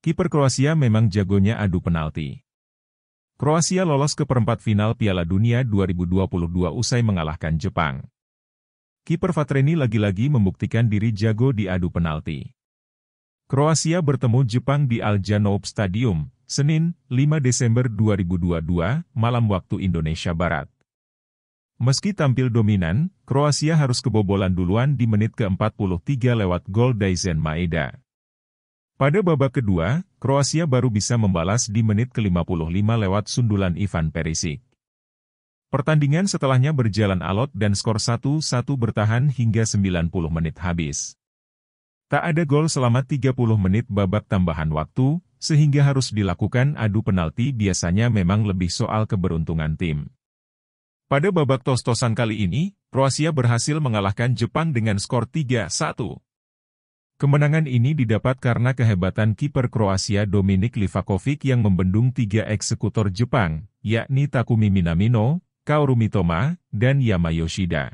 Kiper Kroasia memang jagonya adu penalti. Kroasia lolos ke perempat final Piala Dunia 2022 usai mengalahkan Jepang. Kiper Fatreni lagi-lagi membuktikan diri jago di adu penalti. Kroasia bertemu Jepang di Aljanoub Stadium, Senin, 5 Desember 2022, malam waktu Indonesia Barat. Meski tampil dominan, Kroasia harus kebobolan duluan di menit ke-43 lewat gol Daisen Maeda. Pada babak kedua, Kroasia baru bisa membalas di menit ke-55 lewat sundulan Ivan Perisic. Pertandingan setelahnya berjalan alot dan skor 1-1 bertahan hingga 90 menit habis. Tak ada gol selama 30 menit babak tambahan waktu, sehingga harus dilakukan adu penalti biasanya memang lebih soal keberuntungan tim. Pada babak tos-tosan kali ini, Kroasia berhasil mengalahkan Jepang dengan skor 3-1. Kemenangan ini didapat karena kehebatan kiper Kroasia Dominik Livakovic yang membendung tiga eksekutor Jepang, yakni Takumi Minamino, Kaoru Mitoma, dan Yama Yoshida.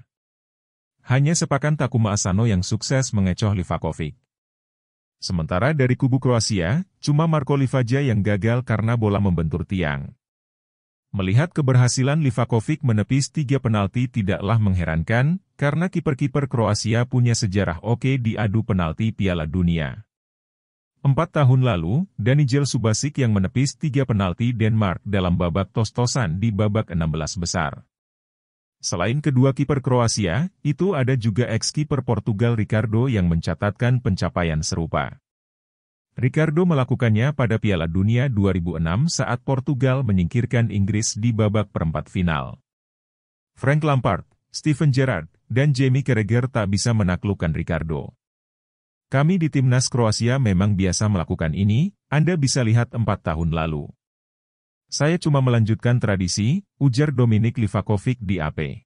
Hanya sepakan Takuma Asano yang sukses mengecoh Livakovic. Sementara dari kubu Kroasia, cuma Marco Livaja yang gagal karena bola membentur tiang. Melihat keberhasilan Livakovic menepis tiga penalti tidaklah mengherankan, karena kiper-kiper Kroasia punya sejarah oke di adu penalti Piala Dunia. Empat tahun lalu, Danijel Subasic yang menepis tiga penalti Denmark dalam babak tos-tosan di babak 16 besar. Selain kedua kiper Kroasia, itu ada juga ex-kiper Portugal Ricardo yang mencatatkan pencapaian serupa. Ricardo melakukannya pada Piala Dunia 2006 saat Portugal menyingkirkan Inggris di babak perempat final. Frank Lampard, Steven Gerrard, dan Jamie Carragher tak bisa menaklukkan Ricardo. Kami di timnas Kroasia memang biasa melakukan ini, Anda bisa lihat empat tahun lalu. Saya cuma melanjutkan tradisi, ujar Dominik Livakovic di AP.